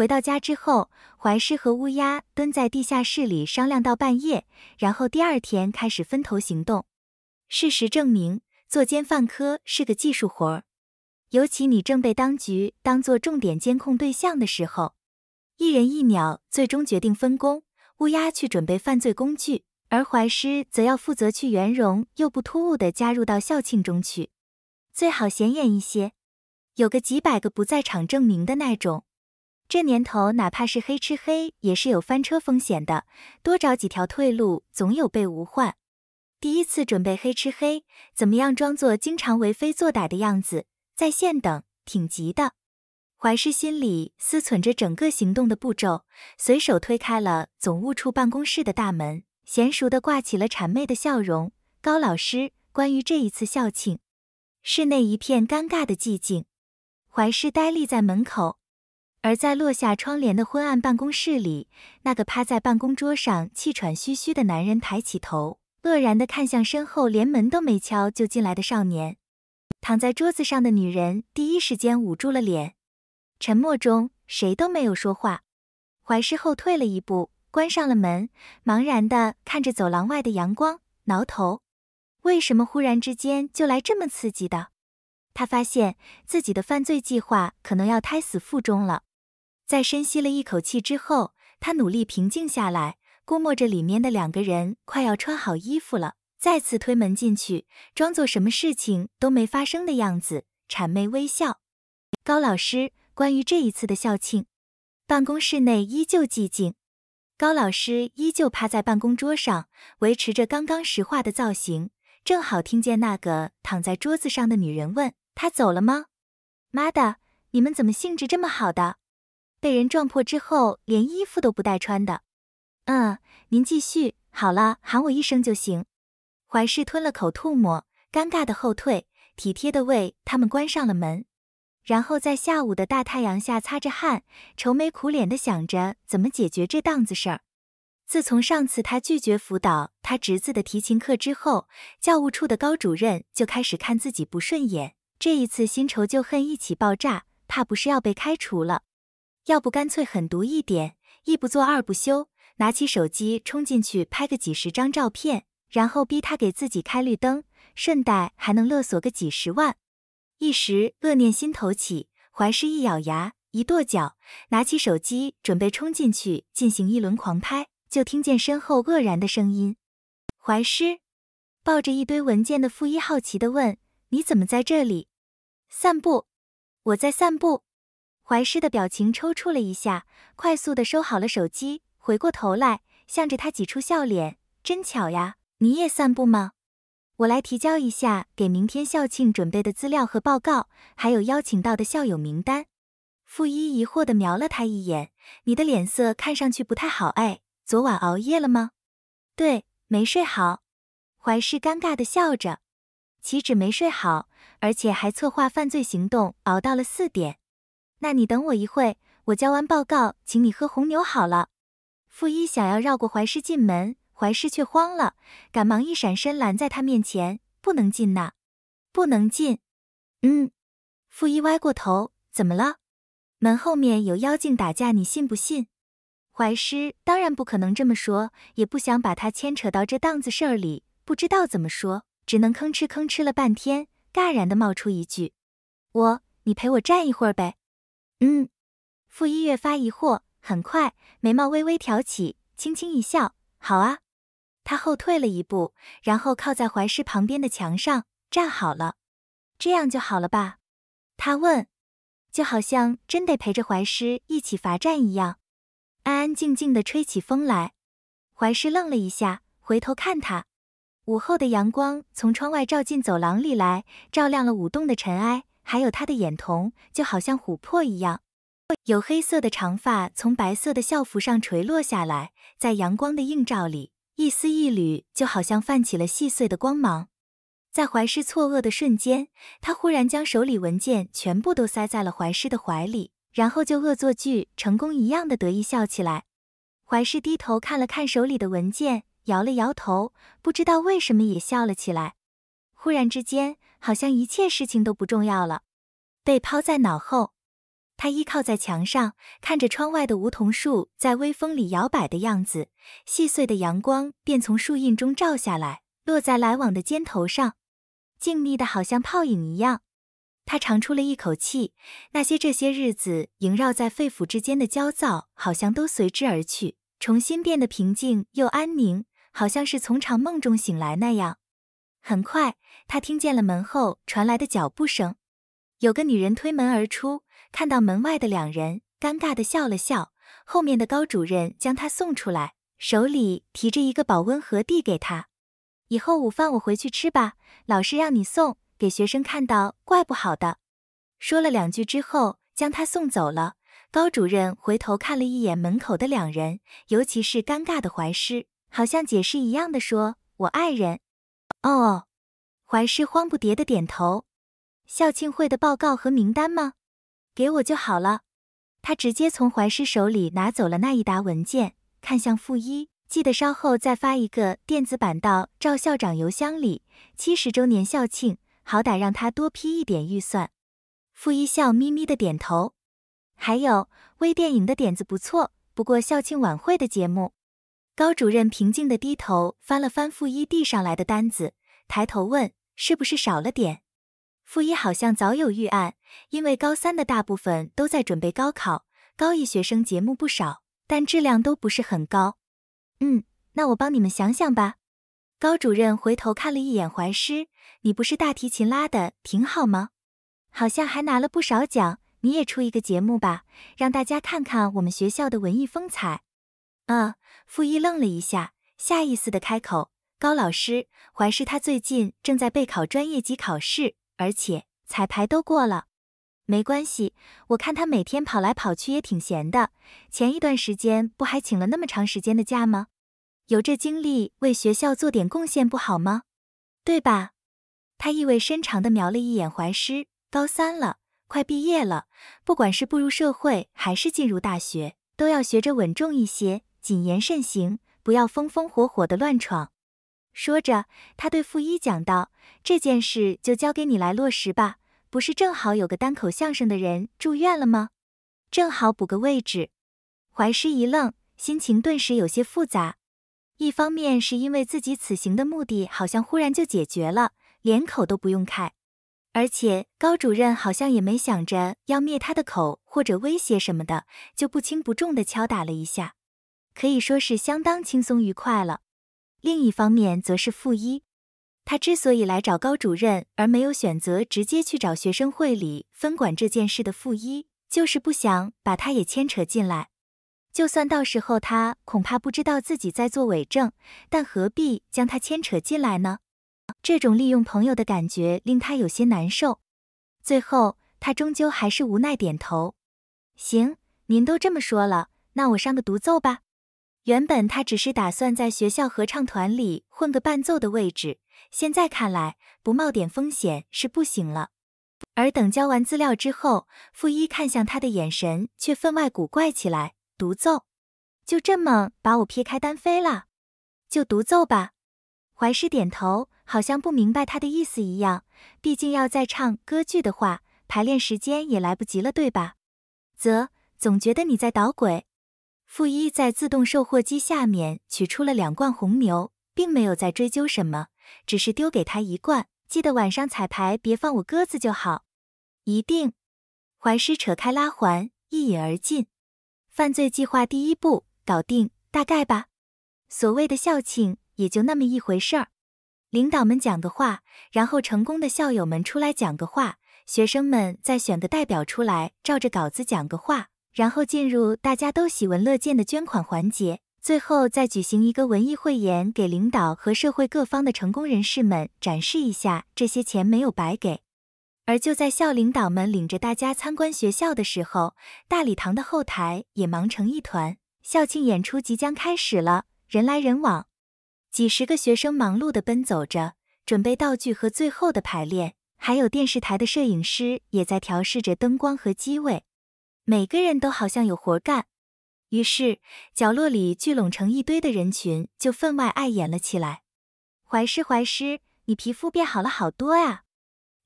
回到家之后，怀师和乌鸦蹲在地下室里商量到半夜，然后第二天开始分头行动。事实证明，作奸犯科是个技术活儿，尤其你正被当局当做重点监控对象的时候。一人一鸟最终决定分工，乌鸦去准备犯罪工具，而怀师则要负责去圆融又不突兀地加入到校庆中去，最好显眼一些，有个几百个不在场证明的那种。这年头，哪怕是黑吃黑，也是有翻车风险的。多找几条退路，总有备无患。第一次准备黑吃黑，怎么样装作经常为非作歹的样子？在线等，挺急的。怀师心里思忖着整个行动的步骤，随手推开了总务处办公室的大门，娴熟的挂起了谄媚的笑容。高老师，关于这一次校庆，室内一片尴尬的寂静。怀师呆立在门口。而在落下窗帘的昏暗办公室里，那个趴在办公桌上气喘吁吁的男人抬起头，愕然地看向身后连门都没敲就进来的少年。躺在桌子上的女人第一时间捂住了脸。沉默中，谁都没有说话。怀师后退了一步，关上了门，茫然地看着走廊外的阳光，挠头：为什么忽然之间就来这么刺激的？他发现自己的犯罪计划可能要胎死腹中了。在深吸了一口气之后，他努力平静下来，估摸着里面的两个人快要穿好衣服了，再次推门进去，装作什么事情都没发生的样子，谄媚微笑。高老师，关于这一次的校庆。办公室内依旧寂静，高老师依旧趴在办公桌上，维持着刚刚石化的造型。正好听见那个躺在桌子上的女人问：“他走了吗？”妈的，你们怎么兴致这么好？的。被人撞破之后，连衣服都不带穿的。嗯，您继续好了，喊我一声就行。怀氏吞了口唾沫，尴尬的后退，体贴的为他们关上了门，然后在下午的大太阳下擦着汗，愁眉苦脸的想着怎么解决这档子事儿。自从上次他拒绝辅导他侄子的提琴课之后，教务处的高主任就开始看自己不顺眼。这一次新仇旧恨一起爆炸，怕不是要被开除了。要不干脆狠毒一点，一不做二不休，拿起手机冲进去拍个几十张照片，然后逼他给自己开绿灯，顺带还能勒索个几十万。一时恶念心头起，怀师一咬牙，一跺脚，拿起手机准备冲进去进行一轮狂拍，就听见身后愕然的声音。怀师抱着一堆文件的负一好奇的问：“你怎么在这里？”“散步。”“我在散步。”怀师的表情抽搐了一下，快速的收好了手机，回过头来向着他挤出笑脸。真巧呀，你也散步吗？我来提交一下给明天校庆准备的资料和报告，还有邀请到的校友名单。傅一疑惑的瞄了他一眼，你的脸色看上去不太好哎，昨晚熬夜了吗？对，没睡好。怀师尴尬的笑着，岂止没睡好，而且还策划犯罪行动，熬到了四点。那你等我一会我交完报告，请你喝红牛好了。傅一想要绕过怀师进门，怀师却慌了，赶忙一闪身拦在他面前，不能进呐，不能进。嗯，傅一歪过头，怎么了？门后面有妖精打架，你信不信？怀师当然不可能这么说，也不想把他牵扯到这档子事儿里，不知道怎么说，只能吭哧吭哧了半天，尬然的冒出一句：“我，你陪我站一会儿呗。”嗯，傅一越发疑惑，很快眉毛微微挑起，轻轻一笑：“好啊。”他后退了一步，然后靠在怀师旁边的墙上站好了。这样就好了吧？他问，就好像真得陪着怀师一起罚站一样。安安静静地吹起风来，怀师愣了一下，回头看他。午后的阳光从窗外照进走廊里来，照亮了舞动的尘埃。还有他的眼瞳，就好像琥珀一样，有黑色的长发从白色的校服上垂落下来，在阳光的映照里，一丝一缕就好像泛起了细碎的光芒。在怀师错愕的瞬间，他忽然将手里文件全部都塞在了怀师的怀里，然后就恶作剧成功一样的得意笑起来。怀师低头看了看手里的文件，摇了摇头，不知道为什么也笑了起来。忽然之间。好像一切事情都不重要了，被抛在脑后。他依靠在墙上，看着窗外的梧桐树在微风里摇摆的样子，细碎的阳光便从树荫中照下来，落在来往的肩头上，静谧的，好像泡影一样。他长出了一口气，那些这些日子萦绕在肺腑之间的焦躁，好像都随之而去，重新变得平静又安宁，好像是从长梦中醒来那样。很快。他听见了门后传来的脚步声，有个女人推门而出，看到门外的两人，尴尬地笑了笑。后面的高主任将她送出来，手里提着一个保温盒递给她：“以后午饭我回去吃吧，老师让你送给学生看到怪不好的。”说了两句之后，将她送走了。高主任回头看了一眼门口的两人，尤其是尴尬的怀师，好像解释一样的说：“我爱人。”哦。怀师慌不迭的点头，校庆会的报告和名单吗？给我就好了。他直接从怀师手里拿走了那一沓文件，看向傅一，记得稍后再发一个电子版到赵校长邮箱里。七十周年校庆，好歹让他多批一点预算。傅一笑眯眯的点头。还有微电影的点子不错，不过校庆晚会的节目。高主任平静地低头翻了翻傅一递上来的单子，抬头问。是不是少了点？傅一好像早有预案，因为高三的大部分都在准备高考，高一学生节目不少，但质量都不是很高。嗯，那我帮你们想想吧。高主任回头看了一眼淮师，你不是大提琴拉的挺好吗？好像还拿了不少奖，你也出一个节目吧，让大家看看我们学校的文艺风采。嗯，傅一愣了一下，下意识的开口。高老师，怀师他最近正在备考专业级考试，而且彩排都过了。没关系，我看他每天跑来跑去也挺闲的。前一段时间不还请了那么长时间的假吗？有这精力为学校做点贡献不好吗？对吧？他意味深长地瞄了一眼怀师。高三了，快毕业了，不管是步入社会还是进入大学，都要学着稳重一些，谨言慎行，不要风风火火的乱闯。说着，他对傅一讲道：“这件事就交给你来落实吧。不是正好有个单口相声的人住院了吗？正好补个位置。”怀师一愣，心情顿时有些复杂。一方面是因为自己此行的目的好像忽然就解决了，连口都不用开；而且高主任好像也没想着要灭他的口或者威胁什么的，就不轻不重的敲打了一下，可以说是相当轻松愉快了。另一方面，则是傅一。他之所以来找高主任，而没有选择直接去找学生会里分管这件事的傅一，就是不想把他也牵扯进来。就算到时候他恐怕不知道自己在做伪证，但何必将他牵扯进来呢？这种利用朋友的感觉令他有些难受。最后，他终究还是无奈点头：“行，您都这么说了，那我上个独奏吧。”原本他只是打算在学校合唱团里混个伴奏的位置，现在看来不冒点风险是不行了。而等交完资料之后，傅一看向他的眼神却分外古怪起来。独奏，就这么把我撇开单飞了？就独奏吧。怀师点头，好像不明白他的意思一样。毕竟要再唱歌剧的话，排练时间也来不及了，对吧？啧，总觉得你在捣鬼。傅一在自动售货机下面取出了两罐红牛，并没有再追究什么，只是丢给他一罐。记得晚上彩排，别放我鸽子就好。一定。怀师扯开拉环，一饮而尽。犯罪计划第一步搞定，大概吧。所谓的校庆也就那么一回事儿，领导们讲个话，然后成功的校友们出来讲个话，学生们再选个代表出来照着稿子讲个话。然后进入大家都喜闻乐见的捐款环节，最后再举行一个文艺汇演，给领导和社会各方的成功人士们展示一下这些钱没有白给。而就在校领导们领着大家参观学校的时候，大礼堂的后台也忙成一团，校庆演出即将开始了，人来人往，几十个学生忙碌地奔走着，准备道具和最后的排练，还有电视台的摄影师也在调试着灯光和机位。每个人都好像有活干，于是角落里聚拢成一堆的人群就分外碍眼了起来。怀师，怀师，你皮肤变好了好多啊，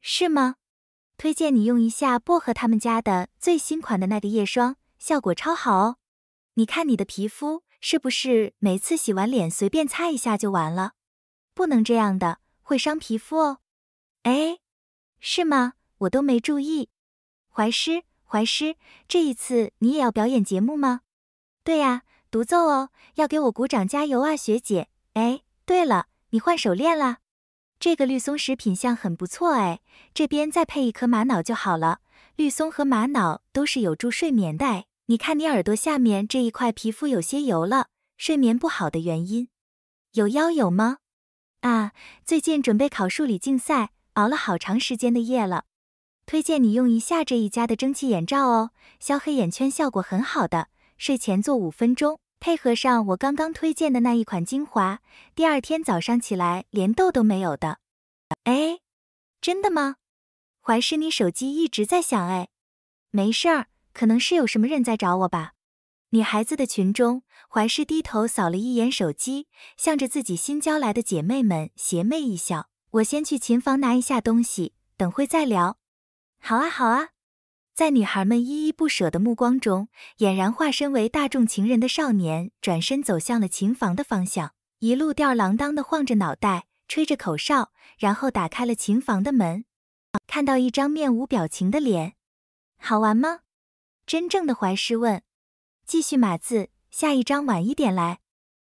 是吗？推荐你用一下薄荷他们家的最新款的那个夜霜，效果超好哦。你看你的皮肤是不是每次洗完脸随便擦一下就完了？不能这样的，会伤皮肤哦。哎，是吗？我都没注意，怀师。怀师，这一次你也要表演节目吗？对呀，独奏哦，要给我鼓掌加油啊，学姐。哎，对了，你换手链了，这个绿松石品相很不错哎，这边再配一颗玛瑙就好了。绿松和玛瑙都是有助睡眠的你看你耳朵下面这一块皮肤有些油了，睡眠不好的原因。有腰友吗？啊，最近准备考数理竞赛，熬了好长时间的夜了。推荐你用一下这一家的蒸汽眼罩哦，消黑眼圈效果很好的，睡前做五分钟，配合上我刚刚推荐的那一款精华，第二天早上起来连痘都没有的。哎，真的吗？怀师，你手机一直在响哎，没事儿，可能是有什么人在找我吧。女孩子的群中，怀师低头扫了一眼手机，向着自己新交来的姐妹们邪魅一笑，我先去琴房拿一下东西，等会再聊。好啊，好啊，在女孩们依依不舍的目光中，俨然化身为大众情人的少年转身走向了琴房的方向，一路吊儿郎当地晃着脑袋，吹着口哨，然后打开了琴房的门，看到一张面无表情的脸。好玩吗？真正的怀师问。继续码字，下一张晚一点来。